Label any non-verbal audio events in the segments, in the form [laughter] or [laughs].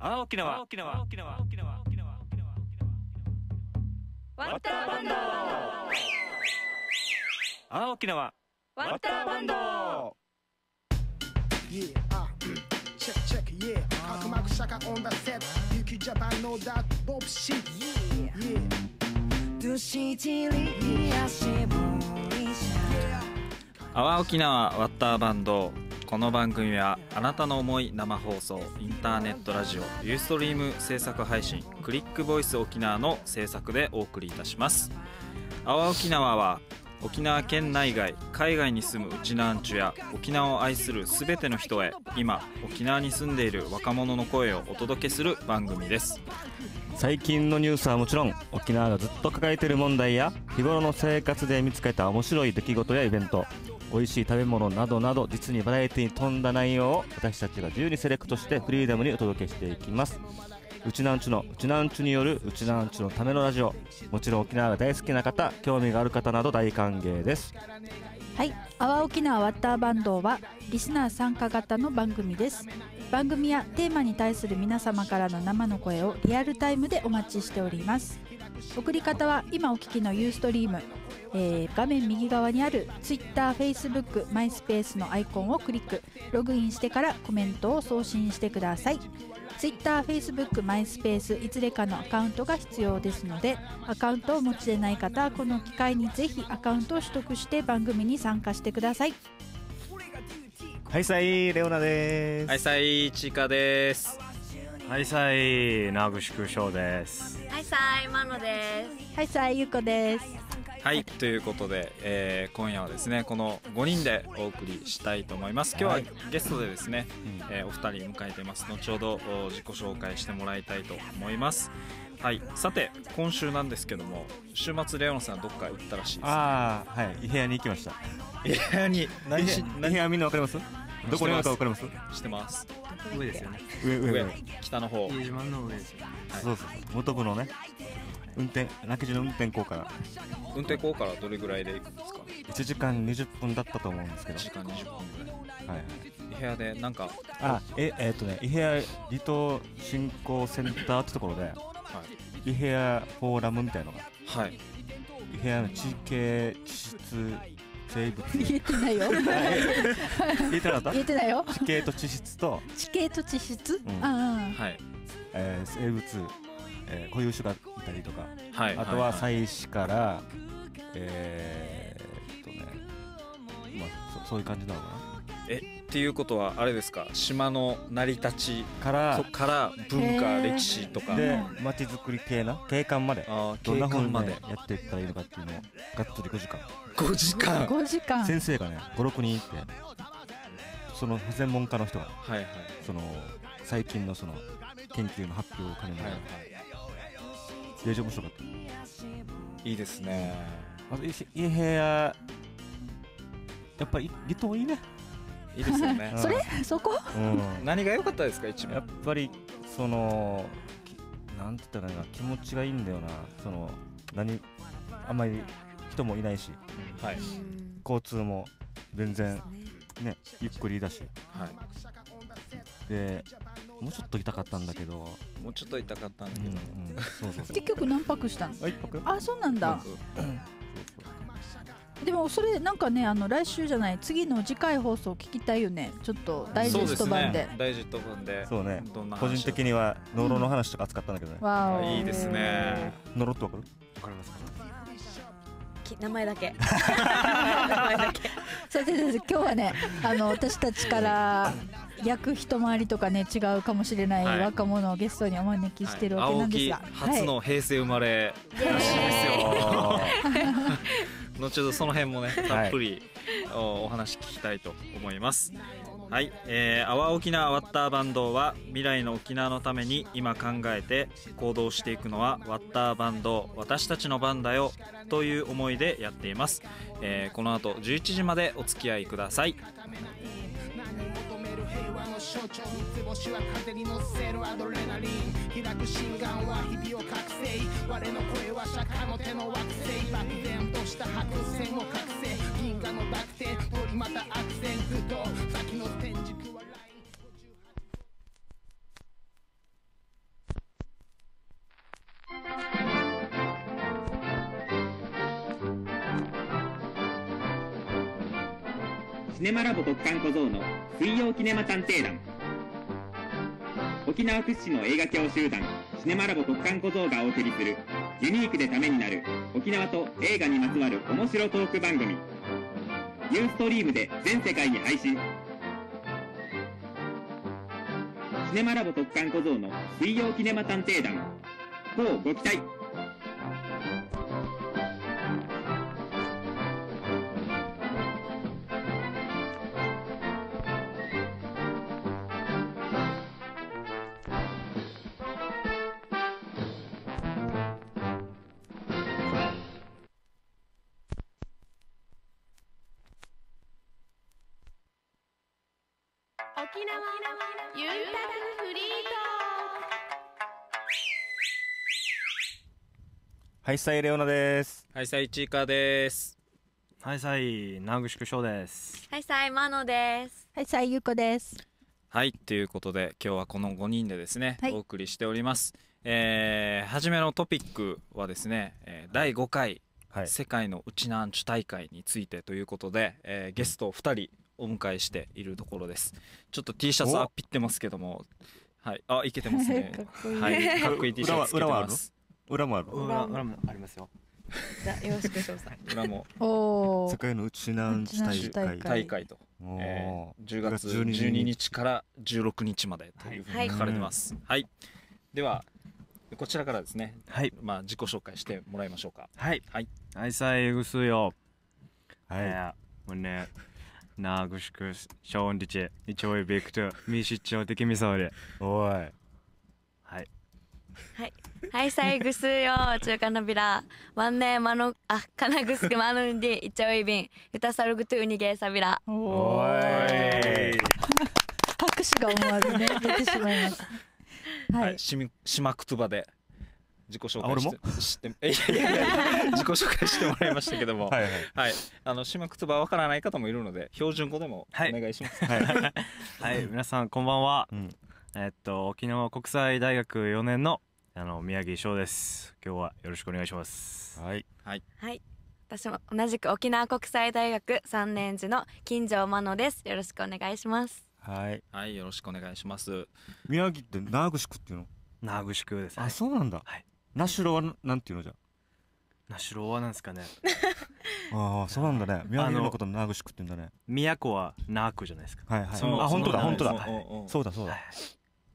青沖縄沖縄沖縄沖縄沖縄沖縄ワッターバンド沖縄沖縄ワッターバンドこの番組はあなたの思い生放送インターネットラジオユーストリーム制作配信クリックボイス沖縄の制作でお送りいたします阿波沖縄は沖縄県内外海外に住むうちなんちゅや沖縄を愛するすべての人へ今沖縄に住んでいる若者の声をお届けする番組です最近のニュースはもちろん沖縄がずっと抱えている問題や日頃の生活で見つけた面白い出来事やイベント美味しい食べ物などなど実にバラエティに富んだ内容を私たちが自由にセレクトしてフリーダムにお届けしていきますうちなんちゅのうちなんちゅによるうちなんちゅのためのラジオもちろん沖縄が大好きな方興味がある方など大歓迎ですはい「阿波沖縄ワッターバンド」はリスナー参加型の番組です番組やテーマに対する皆様からの生の声をリアルタイムでお待ちしております送り方は今お聞きのユーストリームえー、画面右側にある Twitter、Facebook、MySpace のアイコンをクリックログインしてからコメントを送信してください Twitter、Facebook、MySpace いずれかのアカウントが必要ですのでアカウントを持ちでない方はこの機会にぜひアカウントを取得して番組に参加してくださいはいさいレオナですはいさいちかですはいさい名具宿翔ですはいさいマノですはいさいゆうこですはいということで、えー、今夜はですねこの5人でお送りしたいと思います今日はゲストでですね、はい、えー、お二人迎えてます後ほどお自己紹介してもらいたいと思いますはい、さて今週なんですけども週末レオンさんどっか行ったらしいです、ね、ああはい異部屋に行きました部屋に何し何部屋みんなわかりますどこにあるかわかりますしてます上ですよね上上上北の方家島の上ですよね、はい、そうそう元部のね運転ラケジの運転効果運転効果はどれぐらいでいくんですか1時間20分だったと思うんですけど1時間20分ぐらいはい伊平屋でなんかあええっとね伊平屋離島振興センターってところで、はい、伊平屋フォーラムみたいのがはい伊平屋の地形地質生物言えてないよ [laughs] 言えてなかった言えてないよ地形と地質と地形と地質、うん、ああはい、えー、生物えー、固有種がいたりとか、はい、あとは祭祀から、えー、っとね、まあそ、そういう感じなのかな。えっていうことはあれですか島の成り立ちからから文化歴史とかで町づくり系な景観までどんなふうに、やっていったらいいのかっていうのをがっつり5時間5時間5時間先生がね56人いてその専門家の人が、はいはい、その最近のその研究の発表を兼ねながら、はいはいデジ面白かったいいですねあのいい部屋やっぱり離島いいねいいですよねそれそこ、うん、何が良かったですか一番やっぱりそのなんて言ったらか気持ちがいいんだよなその何あんまり人もいないし、はい、交通も全然ねゆっくりだし、はい、でもうちょっと痛かったんだけどもうちょっと痛かったんだけど、結局何泊したのああそうなんだ、でもそれなんかねあの来週じゃない次の次回放送聞きたいよねちょっとダイジェスト版で、ね、ダイジェスト版でそうね個人的にはノロの話とか扱ったんだけどね、うん、わいいですねノロってわかるわかります名前だけ名前だけそうです今日はねあの私たちから役一回りとかね違うかもしれない若者をゲストにお招きしてるわけなんですが、はい、初の平成生まれらしいですよ、後ほどその辺もねたっぷりおお話聞きたいと思います、はい、えー、阿沖縄ワッターバンドは未来の沖縄のために今考えて行動していくのはワッターバンド私たちの番だよという思いでやっています、えー、この後11時までお付き合いくださいの象徴三つ星は風に乗せるアドレナリン開く心眼は日々を覚醒我の声は釈迦の手の惑星漠然とした白線を覚醒銀河の濁点鳥また悪戦シネマラボ特寒小僧の水曜キネマ探偵団沖縄屈指の映画教集団シネマラボ特寒小僧がお送りするユニークでためになる沖縄と映画にまつわる面白トーク番組ユーストリームで全世界に配信シネマラボ特艦小僧の水曜キネマ探偵団、こうご期待ゆうたくフリートハイサイレオナですハイサイチーカーですハイサイナグシクショウですハイサイマノですハイサイユコですはいということで今日はこの五人でですね、はい、お送りしておりますえー、初めのトピックはですね、えー、第五回、はい、世界のウチナーンチュ大会についてということで、えー、ゲスト二人お迎えしているところです。ちょっと T シャツあっぴってますけども、はい、あ、いけてますね。[laughs] かっこいい。はい、かっこいい T シャツ裏もある裏もある裏もありますよ。じゃよろしく [laughs] 裏も。世界のうちなん大会大会と。えー、10月12日から16日までというふうに書かれてます。はい。では。こちらからですね。はい。まあ自己紹介してもらいましょうか。はい。はい。愛妻エグスよ。はい。もうね。ナグシクショーンデチイチョイビクトミシチョウテキミソウレはいはいはい最後数よ中華のビラワンネーマあカナグスクマノンディイチョイビンユタサルグトゥーニゲーサビラおい拍手が思わずね出てしまいましはい、ししまくつばで自己紹介してして [laughs] いやいやいや自己紹介してもらいましたけどもはい、はいはい、あの島くつばわからない方もいるので標準語でもお願いします。はい、は [laughs] いはい、皆さんこんばんは。うん、えー、っと沖縄国際大学4年のあの宮城翔です。今日はよろしくお願いします。はいはいはい私も同じく沖縄国際大学3年次の金城真野です。よろしくお願いします。はいはいよろしくお願いします。宮城って長宿っていうの？長宿です、あそうなんだ。はいナシュロはなんていうのじゃナシュロはなんですかね [laughs] ああそうなんだね宮城のことナグシクって言うんだね都はナークじゃないですかはいはいあ本当だ本当だ、そうだそうだ、はい、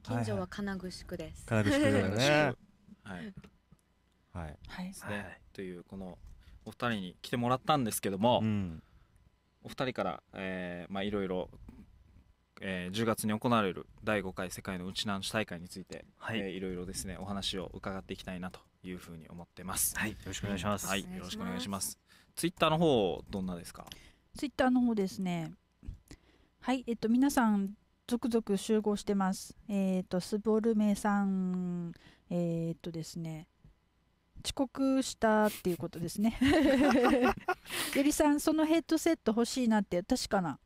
近所は金具宿です金具宿だね [laughs] はいはいはいですというこのお二人に来てもらったんですけども、お二人から、えー、まあいろいろえー、10月に行われる第5回世界のウチナンチ大会について、はいえー、いろいろですねお話を伺っていきたいなというふうに思ってます。はい、よろしくお願いします。はい、よろしくお願いします。ツイッターの方どんなですか。ツイッターの方ですね。はい、えっと皆さん続々集合してます。えっ、とスボルメさん、えっ、とですね。遅刻したっていうことですね。ゆ [laughs] り [laughs] さん、そのヘッドセット欲しいなって、確かな。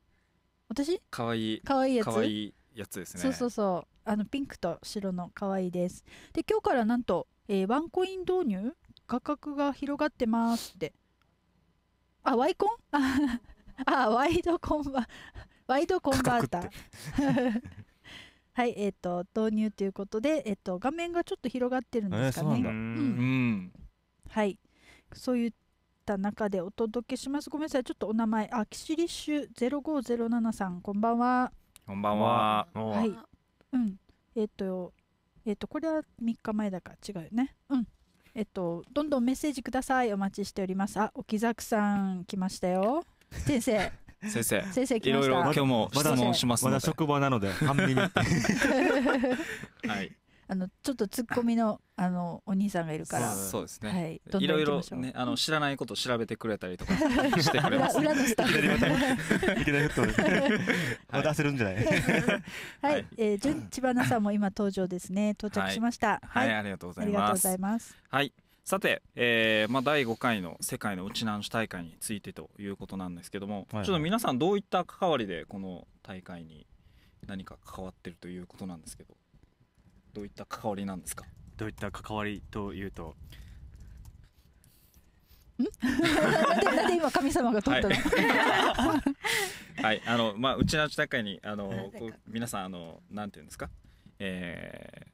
私かわいいかわいいやつかわいいやつですねそうそうそうあのピンクと白の可愛いですで今日からなんと、えー、ワンコイン導入価格が広がってますってあワイコン [laughs] あワイドコンバ [laughs] ワイドコンバーター [laughs] はいえっ、ー、と導入ということで、えっ、ー、と画面がちょっと広がってるんですかね、うん、うん、はいそういうた中でお届けします。ごめんなさい、ちょっとお名前、あ、キシリッシュ0507さん、こんばんは。こんばんは。はい。うん。えっ、ー、と、えっ、ー、と、これは3日前だから違うよね。うん。えっ、ー、と、どんどんメッセージください。お待ちしております。あ、沖崎さん来ましたよ。先生。先生。先生来ました。いろいろ今日も質問しますまだ職場なので、半身に。[laughs] はい。あのちょっとツッコミの [laughs] あのお兄さんがいるからそうですね、はい、いろいろ、ね、あの [laughs] 知らないことを調べてくれたりとか [laughs] してくれます、ね、裏のスタッフいきなりフットせるんじゃないはい、はいえー、純千葉奈さんも今登場ですね到着しました、はい、はい、ありがとうございますはいさて、えーまあ、第5回の世界のウチナンシ大会についてということなんですけども、はいはい、ちょっと皆さんどういった関わりでこの大会に何か関わってるということなんですけどどういった関わりなんですかどういった関わりというとんなで今神様が取ったの、はい、[laughs] はい、あのまあうちの自会にあの皆さんあのなんていうんですか、え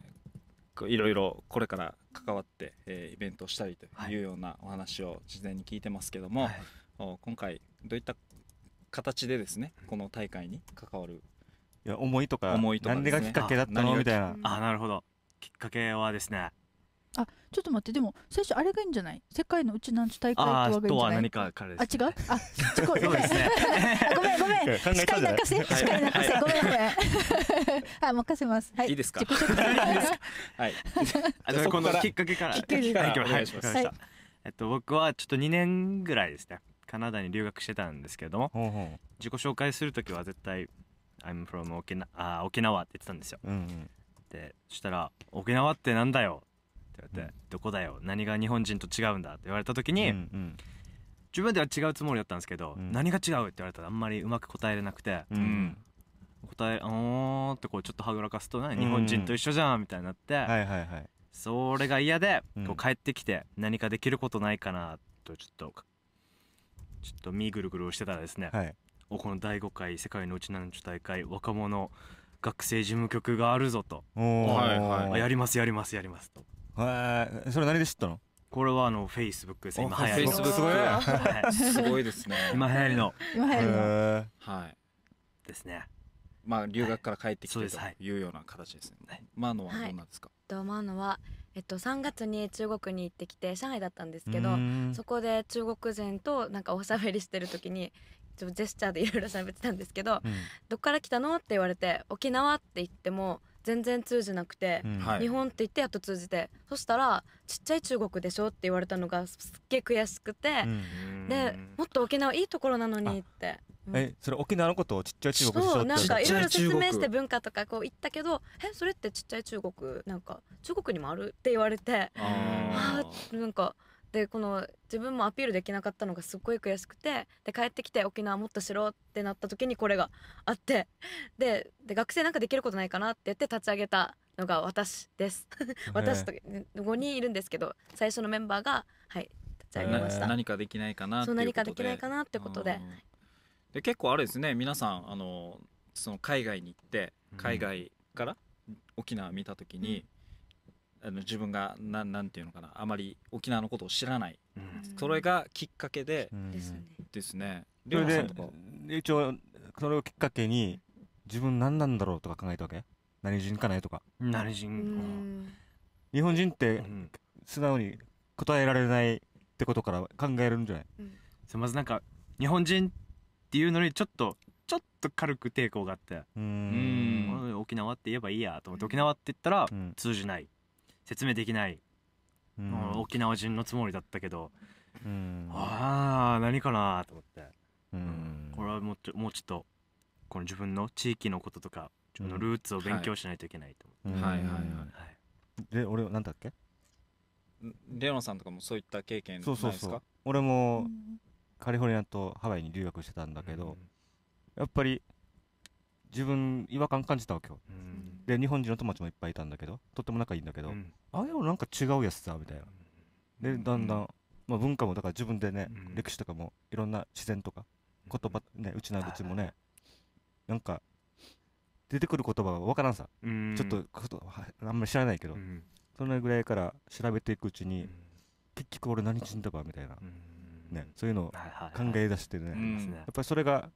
ー、いろいろこれから関わって、えー、イベントをしたりというようなお話を事前に聞いてますけども、はい、今回どういった形でですねこの大会に関わるいや思いとかいとか、ね、何がきっかけだったのみたいなあなるほどきっかけはですねあちょっと待ってでも最初あれがいいんじゃない世界のうちなんち大会とは何かからです、ね、あ違うあ違う [laughs] そうですね [laughs] ごめんごめん司会せ司会せ、はい、ごめんごめんあ [laughs] 任せますはいいいですか自己紹介はいあじゃこのきっかけからきっかけからお願いします、はい、えっと僕はちょっと2年ぐらいですねカナダに留学してたんですけれども自己紹介する時は絶対 I'm from 沖縄あ沖縄って言ってたんですよ、うんうん、でそしたら「沖縄ってなんだよ」って言われて、うん、どこだよ何が日本人と違うんだ」って言われた時に、うんうん、自分では違うつもりだったんですけど、うん、何が違うって言われたらあんまりうまく答えれなくて、うん、答え「おー」ってこうちょっとはぐらかすと、ね、日本人と一緒じゃんみたいになって、それが嫌でこう帰ってきて何かできることないかなとちょっとちょっと身ぐるぐるしてたらですね、はいこの第5回世界のうちなんちゅ大会若者学生事務局があるぞと、はいはい、やりますやりますやりますとへえそれ何で知ったのこれはあのフェイスブックです今流行りのすごい、はい、すごいですね今流行りの今流行りのはいですねまあ留学から帰ってきてというような形ですね、はい、マノはどんなですか、はい、マノはえっと、三月に中国に行ってきて上海だったんですけどそこで中国人となんかおしゃべりしてる時にジェスチャーでいろいろ喋ってたんですけど、うん、どっから来たのって言われて沖縄って言っても全然通じなくて、うん、日本って言ってやっと通じてそしたらちっちゃい中国でしょって言われたのがすっげえ悔しくて、でもっと沖縄いいところなのにって。えそれ沖縄のことをちっちゃい中国でしょそうなんかいろいろ説明して文化とかこう言ったけどえそれってちっちゃい中国なんか中国にもあるって言われてああなんかでこの自分もアピールできなかったのがすっごい悔しくてで帰ってきて沖縄もっとしろってなった時にこれがあってで学生なんかできることないかなって言って立ち上げたのが私です私と5人いるんですけど最初のメンバーがはい立ち上げました何かできないかなそう何かできないかなってことでで結構あれですね皆さんあのその海外に行って海外から沖縄見た時に、あの自分がななんていうのかなあまり沖縄のことを知らない、うん、それがきっかけで、うん、ですねそれで一応それをきっかけに自分何なんだろうとか考えたわけ何人かないとか何人日本人って素直に答えられないってことから考えるんじゃない、うん、まずなんか日本人っていうのにちょっとちょっと軽く抵抗があってうん沖縄って言えばいいやと思って沖縄って言ったら通じない、説明できない、うん、沖縄人のつもりだったけど、うん、ああ何かなと思って、うん、これはもうちょもうちょっとこの自分の地域のこととか自分のルーツを勉強しないといけないと思って、はい、はいはいはい、はい、で俺なんだっけレオンさんとかもそういった経験そうそうそう俺もカリフォルニアとハワイに留学してたんだけど、やっぱり自分違和感感じたわけよ、うん、で日本人の友達もいっぱいいたんだけどとっても仲いいんだけど、うん、ああいうのなんか違うやつさみたいなでだんだん、まあ、文化もだから自分でね、歴史とかもいろんな自然とか言葉ねうちなうちもねなんか出てくる言葉が分からんさ、ちょっとあんまり知らないけど、そのぐらいから調べていくうちに、結局俺何人だかみたいな、ね、そういうのを考え出してね、やっぱりそれが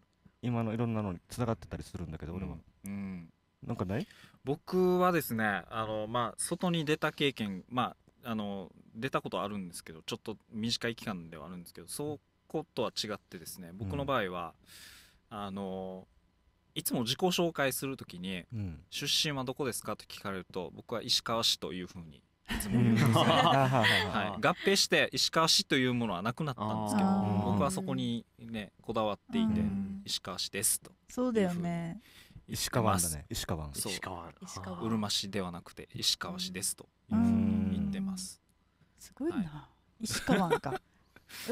今のいろんなのにつながってたりするんだけど、俺は、うん、なんかない僕はですねあの、まあ、外に出た経験、まあ、あの出たことあるんですけどちょっと短い期間ではあるんですけどそことは違ってですね僕の場合は、うん、あのいつも自己紹介するときに、うん、出身はどこですか?」と聞かれると僕は石川市というふうに合併して石川市というものはなくなったんですけど僕はそこにねこだわっていて石川市ですとそうだよね石川だね石川石川うるま市ではなくて石川市ですと言ってますすごいな、石川か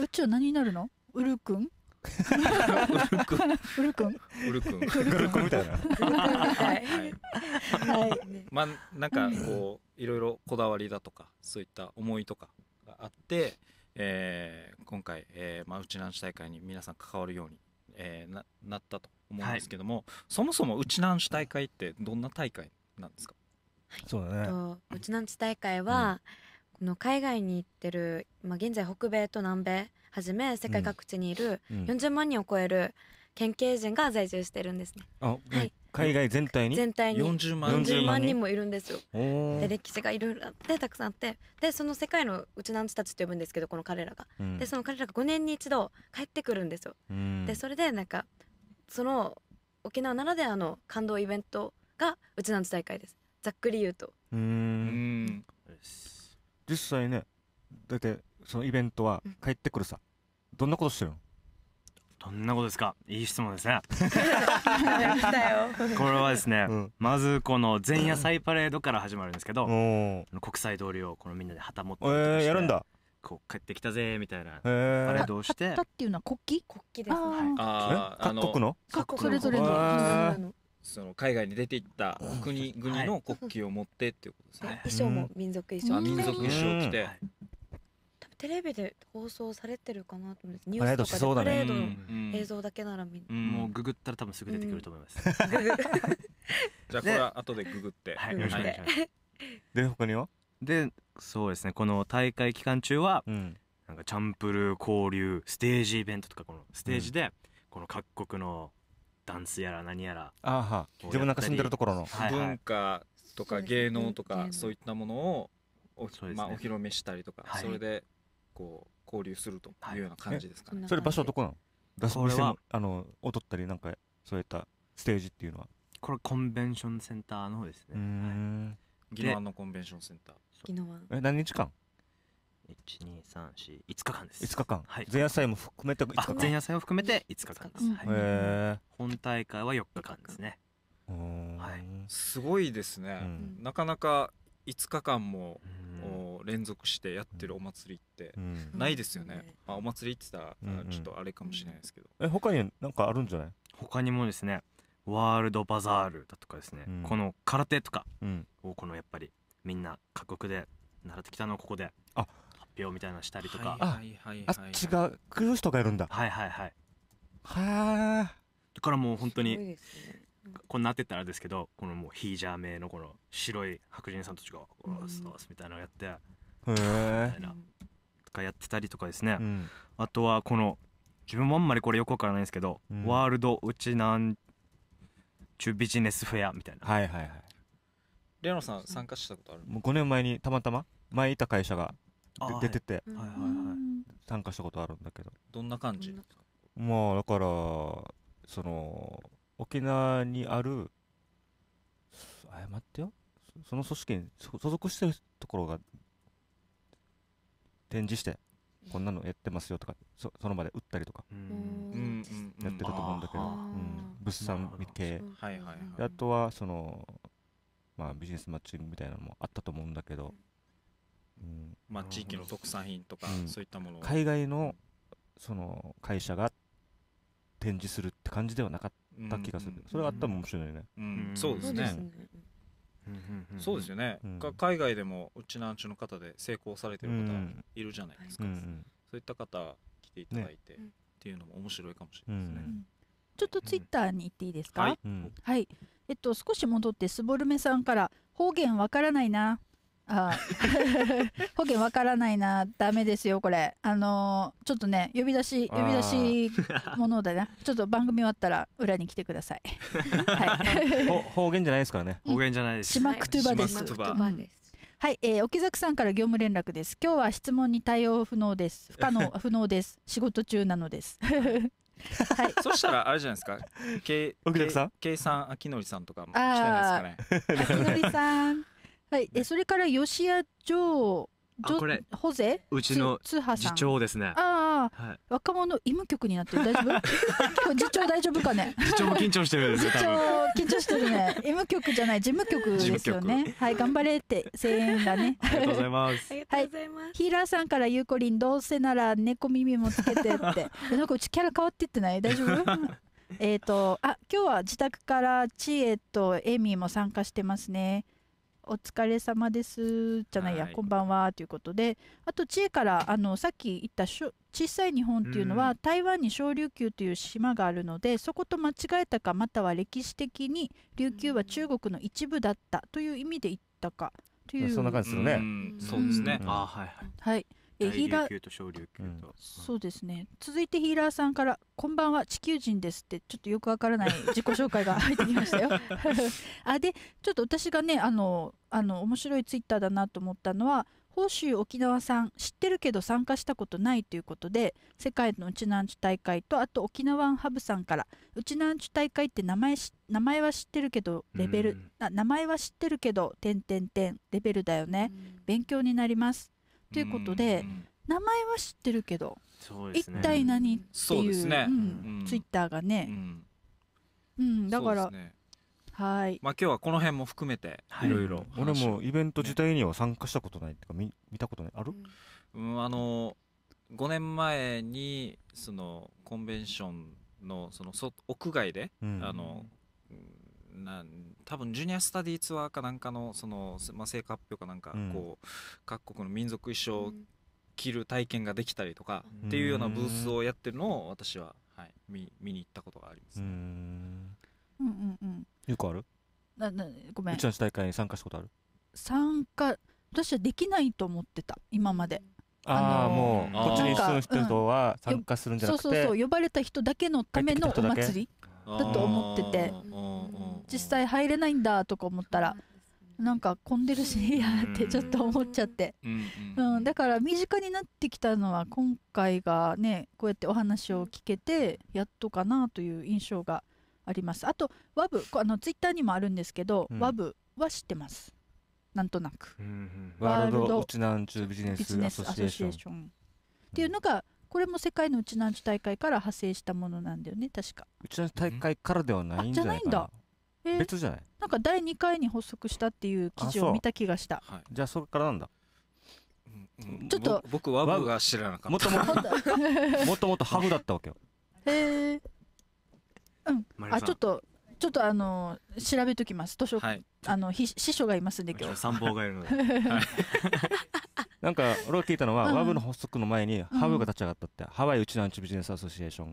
宇宙 [laughs] 何になるのるくんウル君。ウル君。ウルク君みたいな。はい。まあなんかこういろいろこだわりだとかそういった思いとかがあって、えー、今回、えー、まあうちなんち大会に皆さん関わるように、えー、ななったと思うんですけども、はい、そもそもうちなんち大会ってどんな大会なんですか。はい、そうだね。うちなんち大会は、うんの海外に行ってる、まあ、現在北米と南米はじめ世界各地にいる40万人を超える県警人が在住してるんですね。あはい海外全体に全体に40万 ,40 万人もいるんですよ。で歴史がいろいろあってたくさんあってでその世界のうちなんちたちと呼ぶんですけどこの彼らが、うん、でその彼らが5年に一度帰ってくるんですよ。うん、でそれでなんかその沖縄ならではの感動イベントがうちなんち大会ですざっくり言うと。うん実際ね、大体そのイベントは帰ってくるさ、どんなことしてるのどんなことですかいい質問ですね [laughs] [laughs] これはですね、うん、まずこの前夜祭パレードから始まるんですけど、うん、国際通りをこのみんなで旗持ってえー、やるんだこう帰ってきたぜみたいなパレードをして旗っていうのは国旗国旗ですね、はい、各国の各国それぞれのその海外に出ていった国国の国旗を持ってっていうことですね。衣装も民族衣装。民族衣装着て。多分テレビで放送されてるかなと思います。ニュースとかでパレードの映像だけなら見、もうググったら多分すぐ出てくると思います。[laughs] じゃあこれは後でググって。はい。よろしくお願いします。で他には？でそうですねこの大会期間中は、なんかチャンプルー交流ステージイベントとかこのステージで、この各国のダンスやら何やらあは自分なんか住んでるところの、はいはい、文化とか芸能とかそういったものをおね、まあ、お披露目したりとか、はい、それでこう交流するというような感じですかね、はい、それ場所はどこなの出す店のあの踊ったりなんかそういったステージっていうのはこれコンベンションセンターの方ですねのコンベンションセンターえ何日間1234日間です5日間、はい、前夜祭も含めて5日間前夜祭を含めて5日間です、はい、本大会は4日間ですねはい、すごいですね、うん、なかなか5日間も、うん、連続してやってるお祭りってないですよね、うん、あお祭りって言ったらちょっとあれかもしれないですけど、うん、え他に何かあるんじゃない他にもですねワールドバザールだとかですね、この空手とかをこのやっぱりみんな各国で習ってきたのをここであ表みたいなしたりとか、はいはいはいはい、あ違う来る人がいるんだはいはいはいはあだからもう本当に、ねうん、こんなってったらですけどこのもうヒージャー名のこの白い白人さんたちが「おっすおす」みたいなのやってへえみたいなとかやってたりとかですね、うん、あとはこの自分もあんまりこれよくわからないんですけど、うん、ワールドうちなんチュビジネスフェアみたいなはいはいはいレノさん参加したことあるもう5年前にたまたま前いた会社が出てて、はいはいはい、参加したことあるんだけどどんな感じまあだからその沖縄にある謝ってよその組織に所属してるところが展示してこんなのやってますよとかそその場で打ったりとかやってたと思うんだけど、うん、物産系あとはその、まあ、ビジネスマッチングみたいなのもあったと思うんだけど、まあ、地域の特産品とか、そういったもの海外のその会社が展示するって感じではなかった気がする、それがあったら面白いよね、うんそうですね、そうですよね、海外でもうちのんンチの方で成功されてる方いるじゃないですか、そういった方来ていただいて、っていうのも面白いかもしれないですね、ちょっとツイッターに行っていいですか、はい、えっと少し戻ってスボルメさんから方言わからないなあ [laughs] 保険わからないな、ダメですよ、これ。あのー、ちょっとね、呼び出し、呼び出し [laughs] ものだね、ちょっと番組終わったら裏に来てください。[laughs] はい、方言じゃないですからね。方言じゃないです。島くとばです。はい、えー、沖崎さんから業務連絡です。今日は質問に対応不能です。不可能、不能です。仕事中なのです。はい、そしたらあれじゃないですか。け、奥崎さん、計算、あきのりさんとかも来てないですかね。あのりさん。はい。え、それから吉屋城、あこれホゼうちの次長ですねああ、はい、若者医務局になってる大丈夫 [laughs] 今日次長大丈夫かね次長も緊張してるんです次長緊張してるね医務局じゃない事務局ですよねはい頑張れって声援だねありがとうございますはい、ヒーラーさんからゆうこりんどうせなら猫耳もつけてって [laughs] なんかうちキャラ変わってってない大丈夫 [laughs] えっとあ今日は自宅からちえとエミも参加してますねお疲れ様です」じゃないや、はい、こんばんは」ということであと知恵からあのさっき言ったしょ、小さい日本っていうのは、うん、台湾に小琉球という島があるのでそこと間違えたかまたは歴史的に琉球は中国の一部だったという意味で言ったかというそんな感じですよね。そうですね、あはいはい、はいえヒーラー小琉と、そうですね続いてヒーラーさんから「こんばんは地球人です」ってちょっとよくわからない [laughs] 自己紹介が入ってきましたよ [laughs] あでちょっと私がねあのあの面白いツイッターだなと思ったのは報州沖縄さん知ってるけど参加したことないということで世界のうちなんちゅ大会とあと沖縄ハブさんからうちなんちゅ大会って名前名前は知ってるけどレベル、あ名前は知ってるけど点点点レベルだよね勉強になりますということで、名前は知ってるけど、ね、一体何っていうね、ツイッターがね、うん、だから、はい。まあ今日はこの辺も含めて、いろいろ。俺もイベント自体には参加したことないっていうか、見見たことない。ある、うん、あの、5年前に、その、コンベンションの、その、そ屋外で、あの、な多分ジュニアスタディーツアーかなんかのその、まあ、成果発表かなんかこう、各国の民族衣装を着る体験ができたりとかっていうようなブースをやってるのを私は、はい、見見に行ったことがあります、ね、うんうんうんよくあるななごめんうちの大会に参加したことある参加私はできないと思ってた今まで。ああもうこっちに住む人は参加するんじゃなくて、うん、そうそうそう呼ばれた人だけのためのお祭りだと思ってて実際入れないんだとか思ったらなんか混んでるしいやってちょっと思っちゃって、うんだから身近になってきたのは今回がねこうやってお話を聞けてやっとかなという印象がありますあと WAV あのツイッターにもあるんですけど、ワブ WAV は知ってますなんとなく、ワールドウチナンチュビジネスアソシエーションっていうのがこれも世界のうちなんち大会から派生したものなんだよね確かうちなんち大会からではないんじゃないかな、えー、別じゃないなんか第2回に発足したっていう記事を見た気がした、はい、じゃあそれからなんだちょっと僕ワブが知らなかったもともと [laughs] もともとハブだったわけよへえうんあちょっとちょっとあの調べときます図書、はい、あの師匠がいますんで今日参謀がいるので、は [laughs] いなんか俺が聞いたのは、ワブの発足の前にハブが立ち上がったって、ハワイうちのアンチビジネスアソシエーション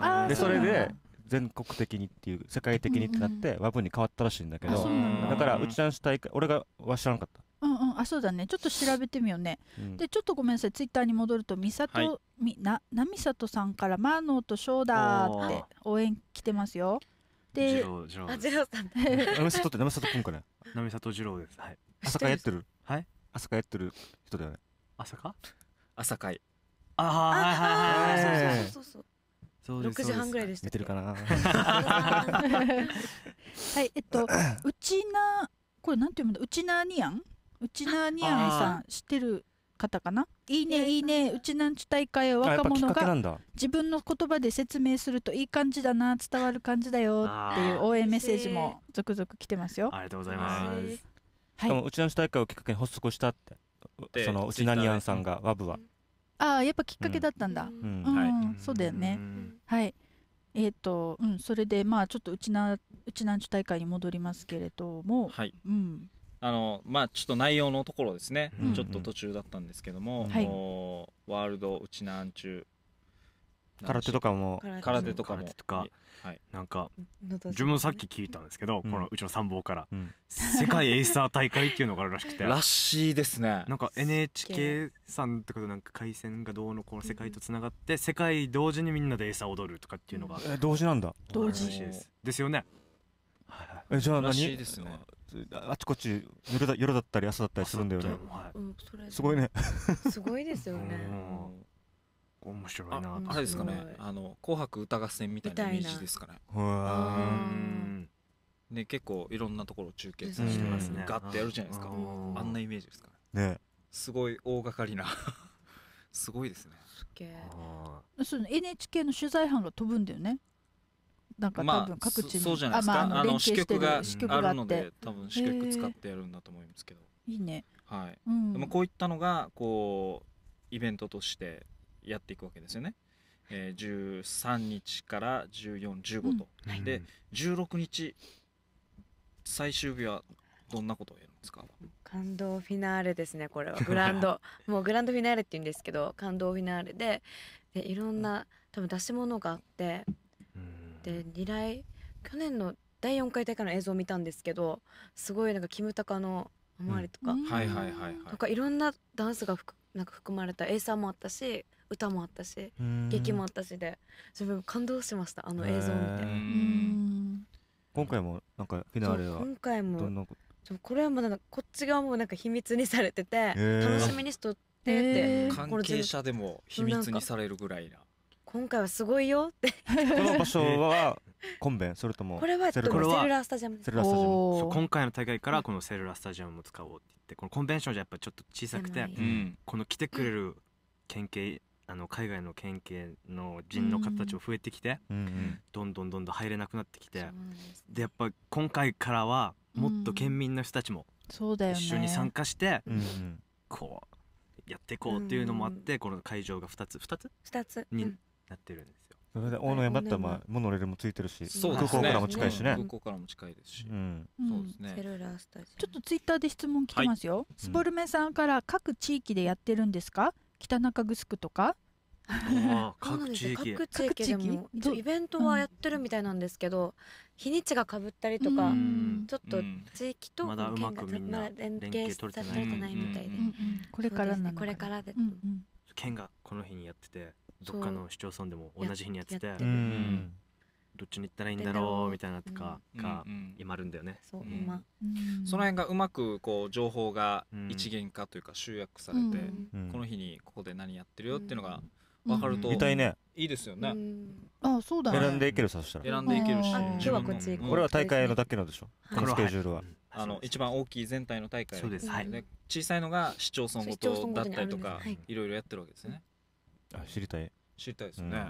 がでそれで全国的にっていう世界的にってなって、ワブに変わったらしいんだけどだからうちのンチ大会俺がは知らなかったうんうん、あそうだねちょっと調べてみようね、うん、でちょっとごめんなさいツイッターに戻ると美里、はい、みななみさとさんから「マーノーとショーダー」って応援来てますよでジロージローさんなみさとってなみさとくかねなみさとジローですはい朝霞やってる朝霞やってる人だよね朝か朝会ああはいははいはいはいそうそうそうそう六時半ぐらいでした寝てるかな [laughs] はい、えっと、うちな、これなんていうんだ、うちなにやん。うちなにやんさん、知ってる方かな。いいね、いいね、うちなんち大会は若者が。自分の言葉で説明するといい感じだな、伝わる感じだよっていう応援メッセージも続々来てますよ。ありがとうございます。はい、うちの主大会をきっかけに発足したってそのうちなにゃんさんが a v は。ああやっぱきっかけだったんだ。うん、ん、そうだよね。はい。えっ、ー、とうんそれでまあちょっとうちなうちなんち大会に戻りますけれども、はい、うん。あのまあちょっと内容のところですね、うん、ちょっと途中だったんですけども、はい、ワールドうちなんちゅ空手とかも空手とかもはい、なんか自分さっき聞いたんですけど、うん、このうちの参謀から、うん、世界エイサー大会っていうのがあるらしくて [laughs] らしいですねなんか NHK さんってことなんか回線がどうのこの世界とつながって、うん、世界同時にみんなでエイサー踊るとかっていうのが、え同時なんだ同時ですですよねえじゃあ何しいですね、あちこち夜だ夜だったり朝だったりするんだよね、はい、すごいねすごいですよね面白いなああれですかねあの紅白歌合戦みたいなイメージですかねね結構いろんなところ中継さしてますねガッてやるじゃないですかあんなイメージですかねねすごい大掛かりな [laughs] すごいですねすげえその NHK の取材班が飛ぶんだよねなんか多分各地に、まあ、そうじゃないですか、あまあ、あの支局があるので多分支局使ってやるんだと思いますけどいいねはい、うん、こういったのがこうイベントとしてやっていくわけですよね。えー、13日から14、15と、うんはい、で16日最終日はどんなことをやるんですか感動フィナーレですねこれはグランド [laughs] もうグランドフィナーレって言うんですけど感動フィナーレででいろんな多分出し物があってで2来去年の第4回大会の映像を見たんですけどすごいなんかキムタカの「周り」とか、うん、はいはいはい、はい、とかいろんなダンスが含なんか含まれた映像もあったし歌もあったし劇もあったしで自分感動しましたあの映像を見て今回もなんかフィナーレは今回もこれはまだこっち側もなんか秘密にされてて楽しみにしとってって関係者でも秘密にされるぐらいな今回はすごいよってこの場所はコンベンそれともこれはセルラスタジアム今回の大会からこのセルラスタジアムも使おうって言ってこのコンベンションじゃやっぱちょっと小さくて、この来てくれる県警あの海外の県警の人の方たちも増えてきて、どんどんどんどん入れなくなってきて、でやっぱ今回からはもっと県民の人たちも一緒に参加して、こうやっていこうっていうのもあって、この会場が2つ2つ ,2 つになってるんです。大野山ってまあモノレールもついてるし、ね、空港からも近いしね。空港からも近いですし。うん、そうですね。ちょっとツイッターで質問来てますよ。はい、スポルメさんから各地域でやってるんですか？北中城とか？[laughs] 各地域各地域イベントはやってるみたいなんですけど、日にちがかぶったりとか、ちょっと地域とまだうまくみんな連携さ取れてないみたいで、これからね、これからで、県がこの日にやってて。どっかの市町村でも同じ日にやっててどっちに行ったらいいんだろうみたいなとかが今あるんだよね。その辺がうまくこう情報が一元化というか集約されてこの日にここで何やってるよっていうのが分かるといいですよね。あそうだ選んでいけるさそしたら選んでいけるし今日はこっちこれは大会のだけのでしょこのスケジュールは。あの一番大きい全体の大会そうです、はい、小さいのが市町村ごとだったりとか、い、ろいろやってるわけですね。あ知りたい知りたいですね、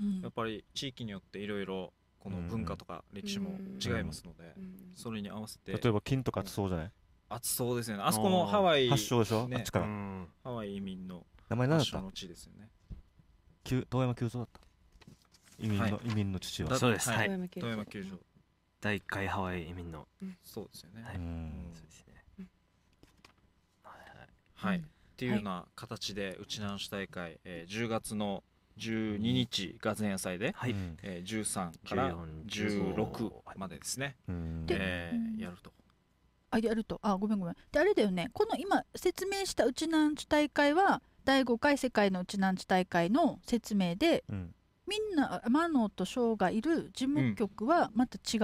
うん、やっぱり地域によっていろいろこの文化とか歴史も違いますので、それに合わせて例えば金とか暑そうじゃない暑そうですよねあそこもハワイ発祥でしょ、ね、あっちからハワイ移民の名前何だったの地ですよね遠山急場だった移民の、はい、移民の父はそうです、はい、遠山急場第1回ハワイ移民の、そうですよね、はい、うはい、はいっていうような形で、うちなんし大会、えー、10月の12日が前夜祭で、はいえー、13から16までですね、えー、やると。あやるとあごめんごめんであれだよねこの今説明したうちなんち大会は第5回世界のうちなんち大会の説明で、うん、みんなマノとショーがいる事務局はまた違う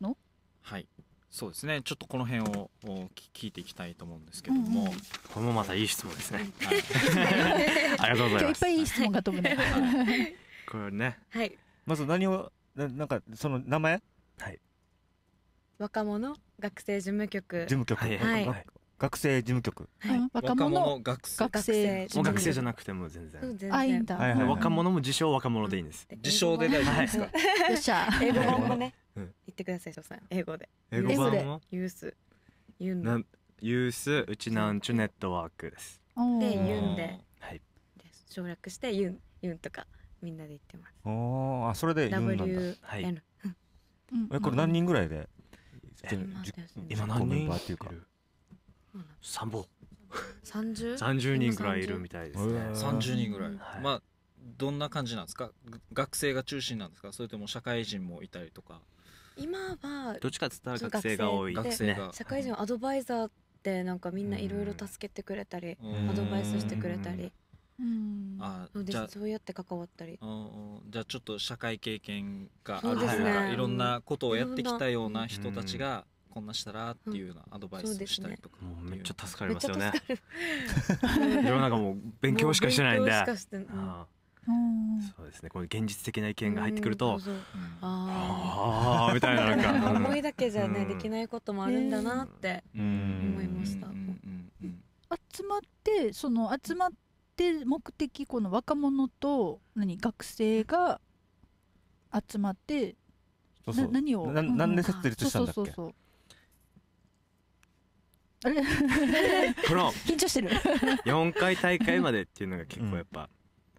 の、うん、はいそうですねちょっとこの辺を聞いていきたいと思うんですけども、うんうん、これもまたいい質問ですね、はい、[laughs] ありがとうございますいっぱいいい質問が飛ぶね、はい、これね、はい、まず何をななんかその名前はい若者学生事務局事務局、はいはい、学生事務局、はい、若者学生学生もう学生じゃなくても全然あいいんだ、はい若者も自称若者でいいんです、自称で大丈夫ですか、よっしゃ英語もね言ってください翔さん英語で英語版はユースユンなユースうちなんちゅネットワークですでユンではいで、省略してユンユンとかみんなで言ってますああそれでユンなんだ w はいえこれ何人ぐらいで今何人メンバーっていうか三本。三十。三十人ぐらいいるみたいですね30人ぐらい、まあどんな感じなんですか学生が中心なんですかそれとも社会人もいたりとか今はどっちかっつったら学生が多い学生が社会人アドバイザーってなんかみんないろいろ助けてくれたり、アドバイスしてくれたり。うんあじゃそうやって関わったりじゃあちょっと社会経験があるといか、ね、いろんなことをやってきたような人たちが、こんなしたらっていうようなアドバイスしたりとか、うんね、めっちゃ助かりますよね世の中もう勉強しかしてないんで、うん、そうですねこういう現実的な意見が入ってくると、ああみたいななんか [laughs] 思いだけじゃね、できないこともあるんだなって思いました。うん集まってその集まって目的この若者と何学生が集まってそうそう何をな何で設立したんだっけ、うん、そうそうそうあれ [laughs] この [laughs] 緊張してる4回大会までっていうのが結構やっぱ、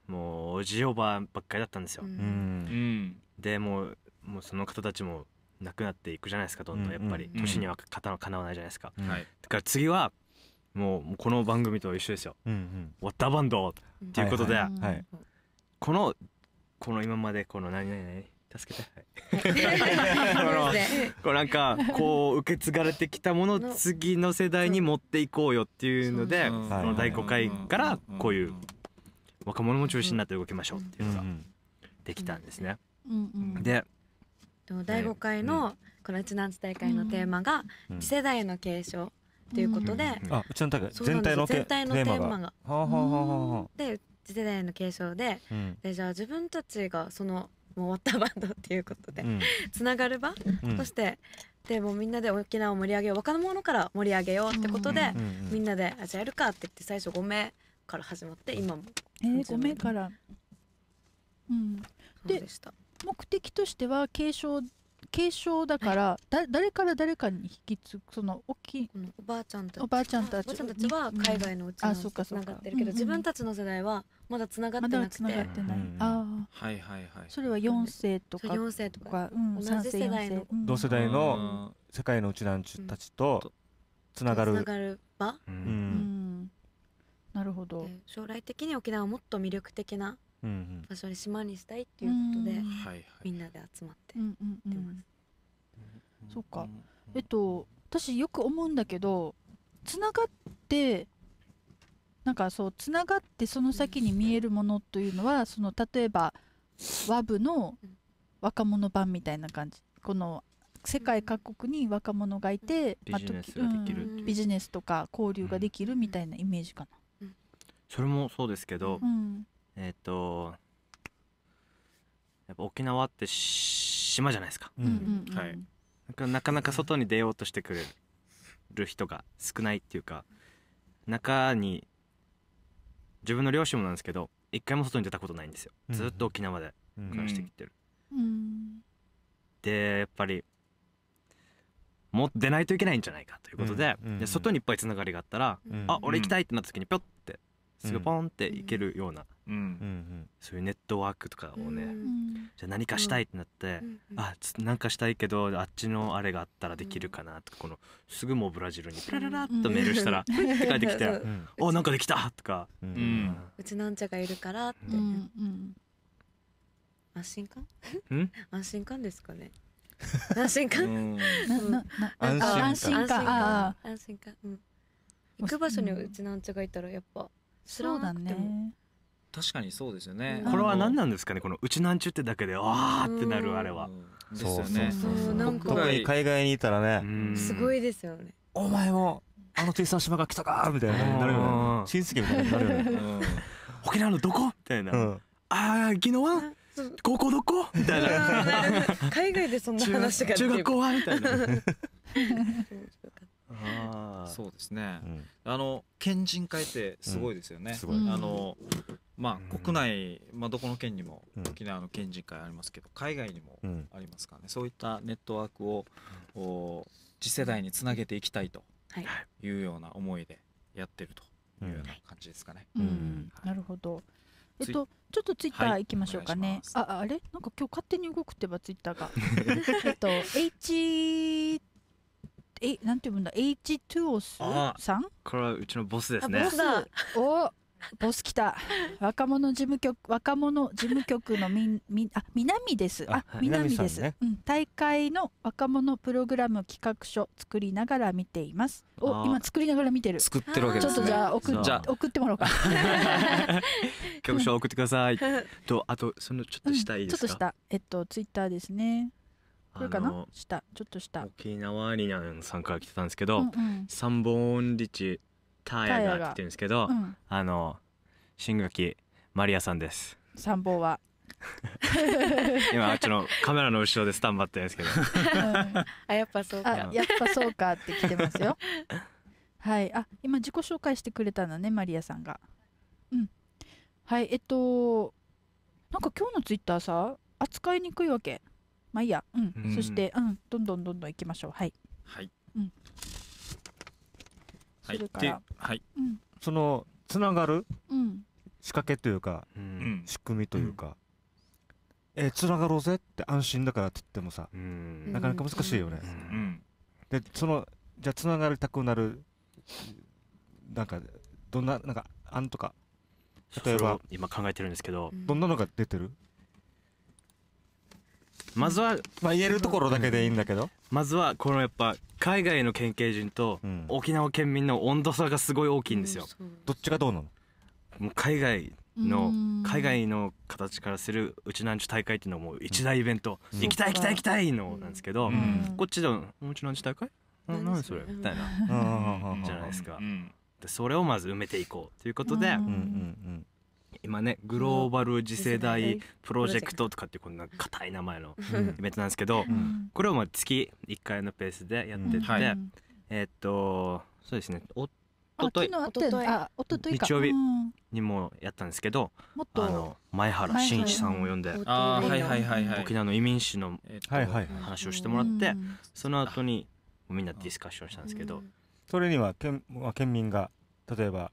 もうおじおばばっかりだったんですよ、うん、でもうもうその方たちもなくなっていくじゃないですかどんどんやっぱり、年には肩のかなわないじゃないですか、うん、だから次はもうこの番組と一緒ですよ「うんうん、ワッターバンド」っていうことで、はいはい、このこの今までこの何々助けはい [laughs] こうなんかこう受け継がれてきたものを次の世代に持っていこうよっていうのでこの第5回からこういう若者も中心になって動きましょうっていうのができたんですね。で第5回のこのチナンツ大会のテーマが次世代の継承ということで、あうちの全体のテーマが。で次世代の継承で,、じゃあ自分たちがそのもうったーバンドっていうことで、つながる場として、でもみんなで沖縄を盛り上げよう若者から盛り上げようってことで、みんなで「あじゃあやるか」って言って最初5名から始まって今もえー、5名から、うん、で目的としては継承継承だから、はい、だ誰から誰かに引き継ぐその大きいおばあちゃんたちおばあちゃんたちは海外のうちにつながってるけど、うん、自分たちの世代はまだつながってなくてまだつがってない、うん、ああはいはいはいそれは4世とか4世とか、うん、同じ世代の同世代の世界のうちなんちゅたちとつながるつながる場、うんなるほど将来的に沖縄をもっと魅力的な場所に島にしたいっていうことで、うんうん、みんなで集まってやってます。そうかえっと私よく思うんだけどつながってなんかそうつながってその先に見えるものというのはその例えば和部の若者版みたいな感じこの世界各国に若者がいて、ビジネスとか交流ができるみたいなイメージかな。それもそうですけど、うん、えっ、ー、とやっぱ沖縄って島じゃないですか、うんうん、はい、なかなか外に出ようとしてくれる人が少ないっていうか中に自分の両親もなんですけど一回も外に出たことないんですよ、ずっと沖縄で暮らしてきてる、でやっぱりも出ないといけないんじゃないかということで,、で外にいっぱいつながりがあったら、うん、あ俺行きたいってなった時にぴょってすぐポンっていけるような、うん、そういうネットワークとかをね、うん、じゃあ何かしたいってなって、うん、あなんかしたいけどあっちのあれがあったらできるかなとかこのすぐもうブラジルにプラララっとメールしたら、うん、って帰ってきて「おなんかできた!」とか、うんうちなんちゃがいるから」って、安心感安心感ですかね安心感安心感安心感行く場所にうちなんちゃがいたらやっぱ知らなくても、ね、確かにそうですよね、これは何なんですかねこのうちなんちゅってだけでわーってなるあれは、そうね特に海外にいたらねすごいですよねお前もあの鉄の島が来たかみたいななるよね親戚みたいになるよね沖縄のどこみたいな、ああ昨日は高校どこみたいな海外でそんな話が中学校はみたいな [laughs] そうですね、うん、あの県人会ってすごいですよね、うん、あのまあ国内、まあ、どこの県にも沖縄の県人会ありますけど海外にもありますからね、そういったネットワークをお次世代につなげていきたいというような思いでやってるというような感じですかね。なるほどえっと、ちょっとツイッター行きましょうかね。はい、あ、あれなんか今日勝手に動くってば、ツイッターが。[laughs] えっと、h t t えなんていうんだ h 2 o スさんこれはうちのボスですねボスおボス来た若者事務局若者事務局のみみあ南ですあ南です、うん、大会の若者プログラム企画書作りながら見ていますお今作りながら見てる作ってるわけ、ね、ちょっとじゃあ送っゃ送ってもらおうか企画書送ってくださいとあとそのちょっと下いいですか、うん、ちょっと下えっとツイッターですねこれかな下ちょっと下沖縄アニーンさんから来てたんですけど、うんうん、三本リチタイヤが来てるんですけど、うん、あの新垣マリアさんです三本は [laughs] 今あっちのカメラの後ろでスタンバってるんですけど、うん、[laughs] あやっぱそうかやっぱそうかって来てますよ [laughs] はいあ今自己紹介してくれたんだねマリアさんがうんはいえっとなんか今日のツイッターさ扱いにくいわけまあいいや、うん、うんそして、うん、どんどんどんどん行きましょう。はい。はい。うん。はい、で、はい。うん、そのつながるうん。仕掛けというか、うん、仕組みというか、うん、えー、つがろうぜって安心だからって言ってもさ、うん、なかなか難しいよね。うんでそのじゃあつがりたくなるなんかどんななんか案とか例えば今考えてるんですけどどんなのが出てるまずはまあ言えるところだけでいいんだけど、まずはこのやっぱ海外の県警人と沖縄県民の温度差がすごい大きいんですよ、どっちがどうなのもう海外の海外の形からするうちなんち大会っていうのはもう一大イベント、うん行きたい行きたい行きたいのなんですけど、うんこっちでもうちなんち大会あ何何それそれみたいなうんうんうんじゃないですか、うんでそれをまず埋めていこうということで、うんうんうん今ねグローバル次世代プロジェクトとかっていうこんな硬い名前のイベントなんですけど、うん、これをまあ月1回のペースでやってて、うんはい、えー、っとそうですねおととい日曜日にもやったんですけど、うん、あの前原真一さんを呼んで、はいはい、沖縄の移民史の、えー、話をしてもらって、その後にみんなディスカッションしたんですけど、それには県県民が例えば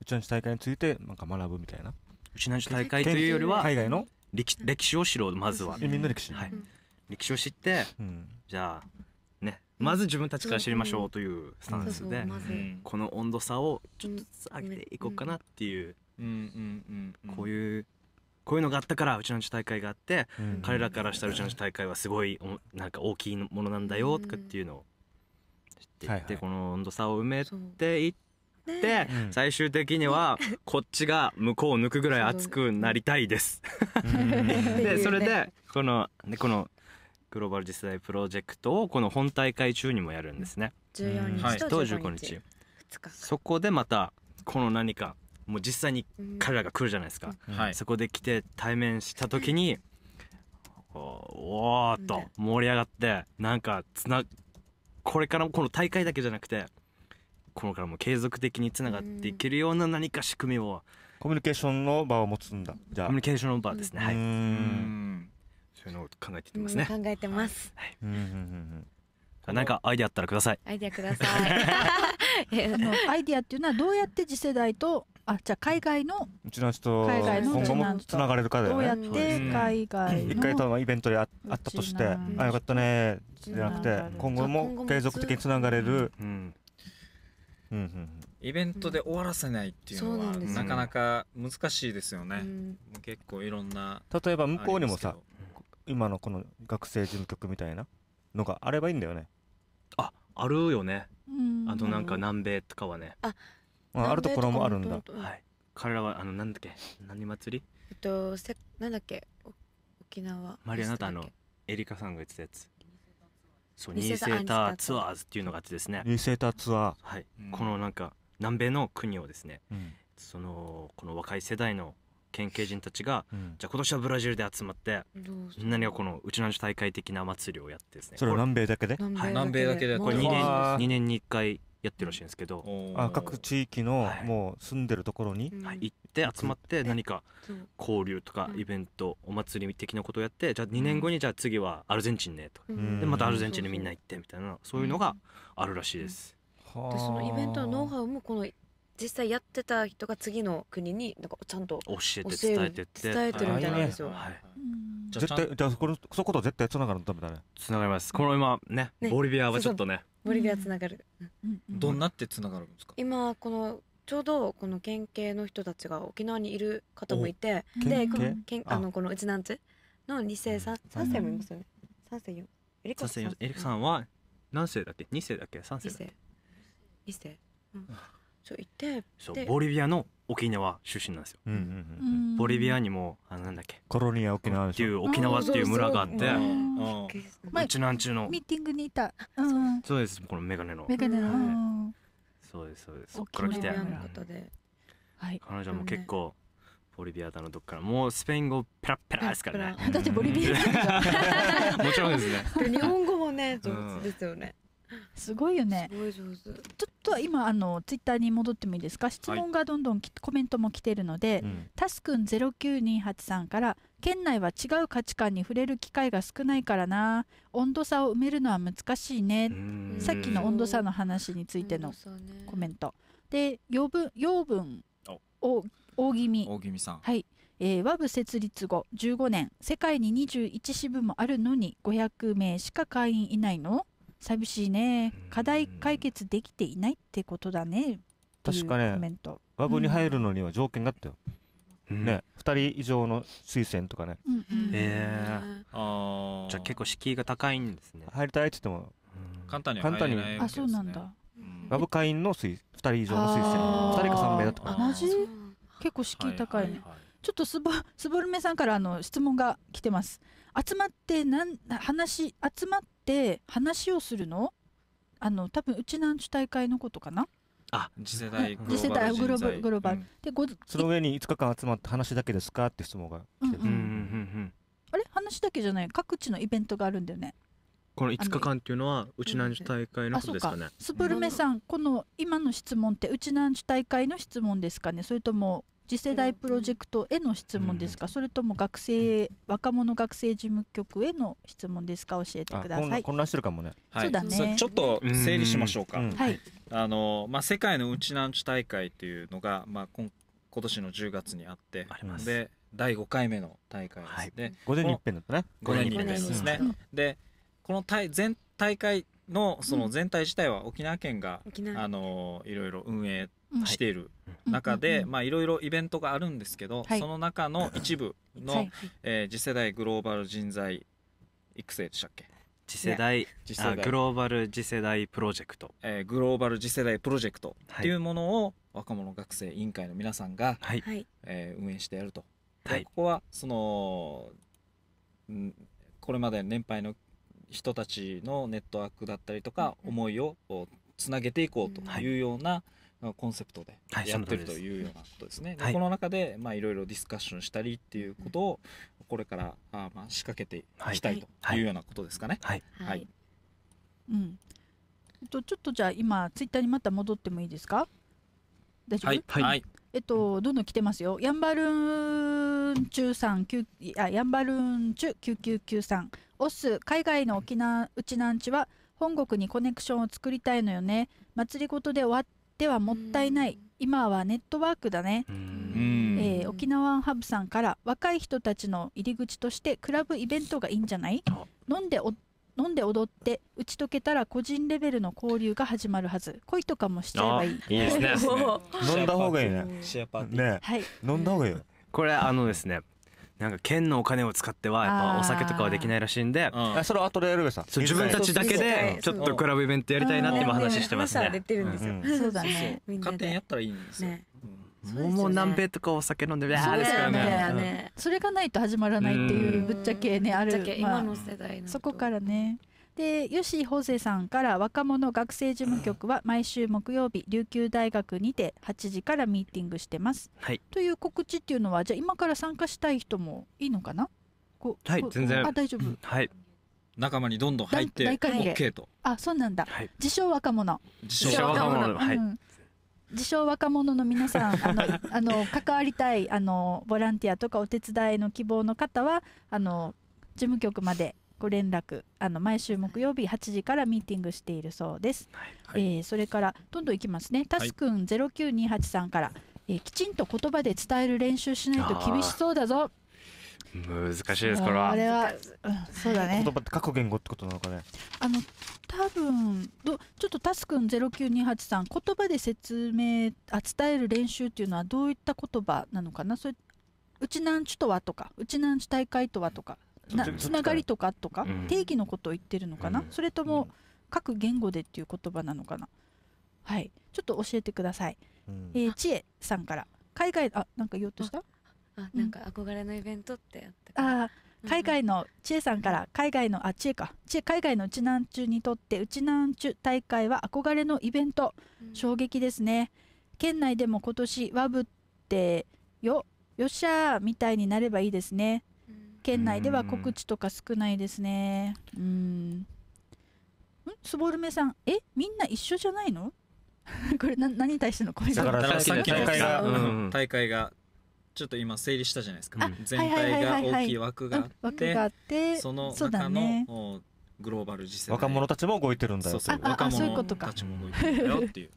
うちの大会についてなんか学ぶみたいなうちの大会というよりは海外の歴歴史を知ろうまずはみんな歴史、はい、歴史を知って、うん、じゃあねまず自分たちから知りましょうというスタンスで、この温度差をちょっとずつ上げていこうかなっていう、こういうこういうのがあったからうちの大会があって、うん、彼らからしたらうちの大会はすごいなんか大きいものなんだよとかっていうのを知っていって、はいはい、この温度差を埋めていっって、うん、最終的にはこっちが向こうを抜くぐらい熱くなりたいですでそれでこのこのグローバル次世代プロジェクトをこの本大会中にもやるんですね。14日と15日。そこでまたこの何かもう実際に彼らが来るじゃないですか。うん、そこで来て対面した時に、おおっと盛り上がってなんかつなこれからもこの大会だけじゃなくて頃からも継続的につながっていけるような何か仕組みをコミュニケーションの場を持つんだじゃあコミュニケーションの場ですね、うん、はいうそういうのを考えていますね考えてます、はい、うんうんうんなんかアイディアあったらください。アイディアください。[laughs] あのアイディアっていうのはどうやって次世代とあじゃあ海外のうちの人海外の今後もつながれるかだよね。どうやって海外の一回多分イベントであったとしてあよかったねじゃなくて今後も継続的につながれるうんうんうんイベントで終わらせないっていうのは、なかなか難しいですよね、結構いろんな例えば向こうにもさ今のこの学生事務局みたいなのがあればいいんだよねああるよね、あとなんか南米とかはねああるところもあるんだ彼らはあのなんだっけ何祭りえっとせなんだっけ沖縄マリアナタのエリカさんが言ってたやつそうニーセーターツアーズっていうのがあってですねニーセーターツアーはい、このなんか南米の国をですね、そのこの若い世代の県警人たちが、うん、じゃあ今年はブラジルで集まってみんなにはこのうちの大会的な祭りをやってですねそれは南米だけで、はい、南米だけでこれ2年 ,2 年に1回やってるらしいんですけど、あ各地域のもう住んでるところに、はい、行って集まって何か交流とかイベント、お祭り的なことをやってじゃあ2年後にじゃあ次はアルゼンチンねと、でまたアルゼンチンにみんな行ってみたいなそういうのがあるらしいです。でそのイベントのノウハウもこの実際やってた人が次の国になんかちゃんと教えて伝えてって伝えてるみたいなんですよ、はい、絶対じゃあそこそこと絶対つながるのダめだねつながりますこの今ねねボリビアはちょっとねボリビアつながる、どんなってつながるんですか今このちょうどこの県警の人たちが沖縄にいる方もいてで県あのこのうちなんつの2世 3, 3世もいますよね3世4エリコさんエリさんは何世だっけ2世だっけ3世だっけ2世2世、うんそういてそうボリビアの沖縄出身なんですよ、うんうんうん、ボリビアにもあのなんだっけコロニア沖縄っていう沖縄っていう村があってうちなんちゅうのミーティングにいた、うん、そうですこのメガネのメガネの、はい、そうですそうですそっから来て、はい、彼女も結構、ボリビアだのどっからもうスペイン語ペラペラですからねだってボリビア [laughs] もちろんですね日本語もね上手ですよね、すごいよねすごい上手ちょっと今あのツイッターに戻ってもいいですか質問がどんどん、はい、コメントも来てるので、うん、タスくん0928さんから県内は違う価値観に触れる機会が少ないからな温度差を埋めるのは難しいねさっきの温度差の話についてのコメント、で養分養分を大気味大気味さんはいえー、ワブ設立後15年世界に21支部もあるのに500名しか会員いないの寂しいね課題解決できていないってことだね確かね和文に入るのには条件があったよ、うん、ね2人以上の推薦とかね、うんうん、えー、あじゃあ結構敷居が高いんですね入りたいって言っても、簡単には入れない、ね、あそうなんだ和ブ会員の推2人以上の推薦2人か3名だとかかな結構敷居高いね、はいはいはいちょっとすぼすぼるめさんからあの質問が来てます。集まってなん話集まっって話をするのあの多分うちなんち大会のことかなあ次世代グローバルグローバル、うん、でごその上に5日間集まって話だけですかって質問が来てあれ話だけじゃない各地のイベントがあるんだよねこの5日間っていうのはうちなんち大会のことですかねスプルメさんこの今の質問ってうちなんち大会の質問ですかねそれとも次世代プロジェクトへの質問ですか、うん、それとも学生若者学生事務局への質問ですか教えてください混乱してるかもね、はい、そうだねちょっと整理しましょうか、うんうん、はいあのまあ、世界のウンチナン大会というのが、まあ、今今年の10月にあってで第5回目の大会です、はい、で5年に一遍だったね5年に一遍ですね、でこの大全大会のその全体自体は沖縄県が、あのいろいろ運営している中でいろいろイベントがあるんですけど、はい、その中の一部の、え次世代グローバル人材育成でしたっけ次世代次世代グローバル次世代プロジェクト、えー、グローバル次世代プロジェクトっていうものを若者学生委員会の皆さんが、はい、えー、運営してやると、はい、ここはそのこれまで年配の人たちのネットワークだったりとか思いをつなげていこうというような、うんコンセプトでやってるというようなことですね。はい、この中でまあいろいろディスカッションしたりっていうことをこれからあまあ仕掛けていきたいというようなことですかね。はい。はい。はい、うん。とちょっとじゃあ今ツイッターにまた戻ってもいいですか？大丈夫？はい。はい、えっとどんどん来てますよ。ヤンバルーン中三ん九あヤンバルーン中九九九三んオス海外の沖縄うちなんちは本国にコネクションを作りたいのよね。祭りごとで終わっってはもったいない、今はネットワークだね、えー、沖縄ハブさんから若い人たちの入り口としてクラブイベントがいいんじゃない飲んで飲んで踊って打ち解けたら個人レベルの交流が始まるはず恋とかもしちゃえばいいいいですね [laughs] 飲んだ方がいいねね、はい、飲んだ方がいいこれあのですねなんか県のお金を使ってはやっぱお酒とかはできないらしいんで、あそれは後でやるべさ自分たちだけでちょっとクラブイベントやりたいなって今話してますね。そうだね。勝手にやったらいいんですよ。もう南米とかお酒飲んでですからね。それがないと始まらないっていうぶっちゃけねある。今の世代そこからね。で吉保瀬さんから若者学生事務局は毎週木曜日琉球大学にて8時からミーティングしてます。はい、という告知っていうのはじゃあ今から参加したい人もいいのかなはい全然あ大丈夫、はい仲間にどんどん入って OK とあそうなんだ、はい、自称若者自称若者、はい、うん自称若者の皆さん [laughs] あのあの関わりたいあのボランティアとかお手伝いの希望の方はあの事務局までご連絡あの毎週木曜日8時からミーティングしているそうです、はい、えー、それからどんどんいきますねタスくん0928さんから、えー、きちんと言葉で伝える練習しないと厳しそうだぞ難しいですからあれは、うん、そうだね言葉って過去言語ってことなのかねあの多分どちょっとタスくん0928さん言葉で説明あ伝える練習っていうのはどういった言葉なのかなそれうちなんちゅとはとかうちなんち大会とはとかつながりとかとか、うん、定義のことを言ってるのかな、うん、それとも各言語でっていう言葉なのかな、はい、ちょっと教えてください。うん、えー、知恵さんから海外あなんか言おうとしたあなんか憧れのイベントってあ海外の知恵さんから海外のあ知恵か知恵海外のうちなんちゅにとってうちなんちゅ大会は憧れのイベント、うん、衝撃ですね県内でも今年ワブってよよっしゃーみたいになればいいですね県内では告知とか少ないですねうんうんスボルメさんえみんな一緒じゃないの [laughs] これな何に対しての声だからさっきの大会が、うん、大会がちょっと今整理したじゃないですか、うん、全体が大きい枠があってその中のグローバル次世若者たちも動いてるんだよそう若者たちも動いてるんだよっていう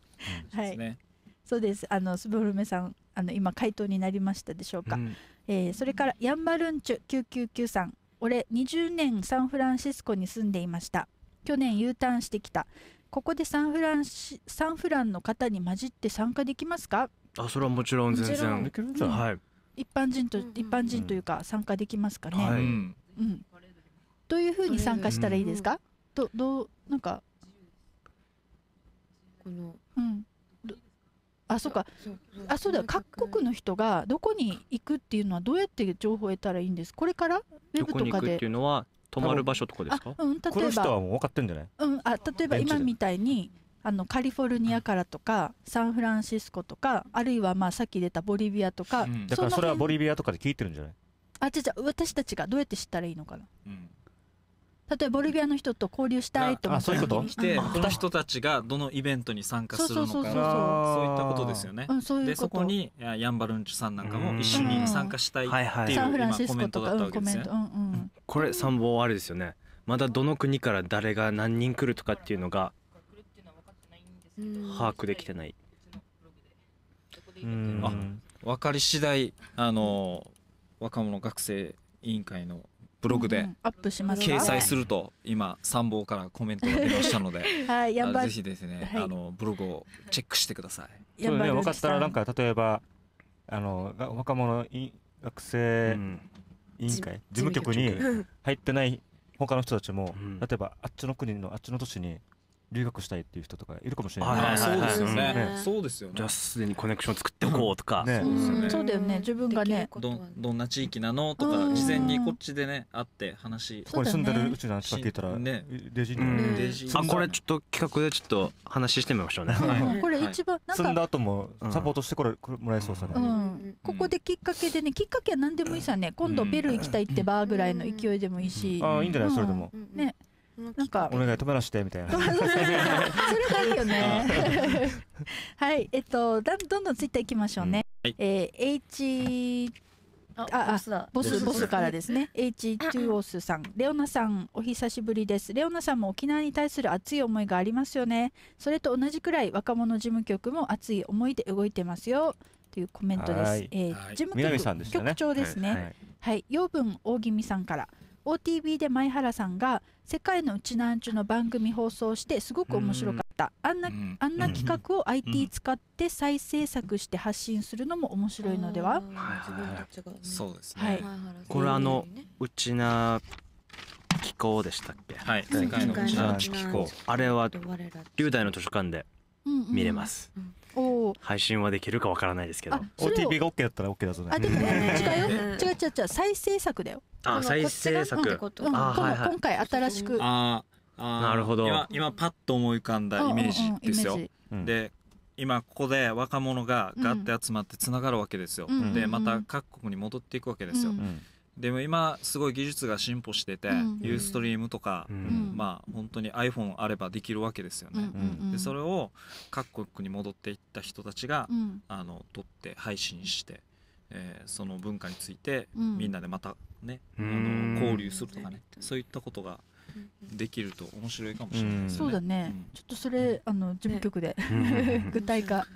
ですね、はい、そうですあのスボルメさんあの今回答になりましたでしょうか、うんえー、それからヤンバルンチュ9993さん俺20年サンフランシスコに住んでいました去年 U ターンしてきたここでサンフランシサンフランの方に混じって参加できますかあそれはもちろん全然できるんじゃない、はい、一般人と、一般人というか参加できますかね、はい、うん、どういうふうに参加したらいいですか、と、どどうなんかこの、うん、あそうかあそうだ各国の人がどこに行くっていうのはどうやって情報を得たらいいんですこれからウェブとかでっていうのは泊まる場所とかですか、うん、例えばこの人はもう分かってんじゃない、うん、あ例えば今みたいにあのカリフォルニアからとかサンフランシスコとかあるいはまあさっき出たボリビアとか、うん、だからそれはボリビアとかで聞いてるんじゃないあ違う違う私たちがどうやって知ったらいいのかな、うん例えばボリビアの人と交流したいとことて来てこの人たちがどのイベントに参加するのかそういったことですよね、うん、そううこそこにヤンバルンチュさんなんかも一緒に参加したいっていう今コメントだったわけですね、うんうん、これ参謀あれですよねまだどの国から誰が何人来るとかっていうのが把握できてない、うん、あ分かり次第あの若者学生委員会のブログで掲載すると今参謀からコメントが出ましたので、[laughs] はい、ぜひですね、あのブログをチェックしてください。そうね、分かったらなんか例えばあの若者い学生委員会、事務局に入ってない他の人たちも、例えばあっちの国のあっちの都市に留学したいっていう人とかいるかもしれない。そうですよね。そうですよね。じゃあすでにコネクション作っておこうとか。そうだよね。自分がね、どどんな地域なのとか事前にこっちでね会って話。ここに住んでるうちの話聞いたらね、ジに。あこれちょっと企画でちょっと話してみましょうね。これ一番住んだ後もサポートしてこれもらえそうさね。ここできっかけでね、きっかけは何でもいいさね。今度ベル行きたいってばぐらいの勢いでもいいし。あいいんじゃないそれでも。ね。なんかお願い止まらしてみたいなそれがいいよね [laughs] はいえっとだどんどんツイッターいきましょうね、え H ああボスボスからですね [laughs] h 2 o スさんレオナさんお久しぶりですレオナさんも沖縄に対する熱い思いがありますよねそれと同じくらい若者事務局も熱い思いで動いてますよというコメントです、え事務局、局長ですね、はい、養分大気味さんから o t v で前原さんが「世界のうちなんちゅ」の番組放送してすごく面白かったあんなあんな企画を IT 使って再制作して発信するのも面白いのでは、そうですね、はい、これあのうちな機構でしたっけはい世界のうちな機構あれは龍大の図書館で見れます、うんうん配信はできるかわからないですけど OTP が OK だったら OK だぞねあ違う違う違う違う再生作だよあ再生作、う今回新しくああなるほど今今パッと思い浮かんだイメージですよ、で今ここで若者がガッて集まってつながるわけですよ、でまた各国に戻っていくわけですよ、でも今すごい技術が進歩してて、ユーストリームとか、まあ本当に iPhone あればできるわけですよね、でそれを各国に戻っていった人たちが、あの撮って配信して、えー、その文化についてみんなでまたね、あの交流するとかねそういったことができると面白いかもしれないですね、そうだね、ちょっとそれ、あの事務局で、具体化、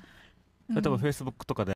例えばフェイスブックとかで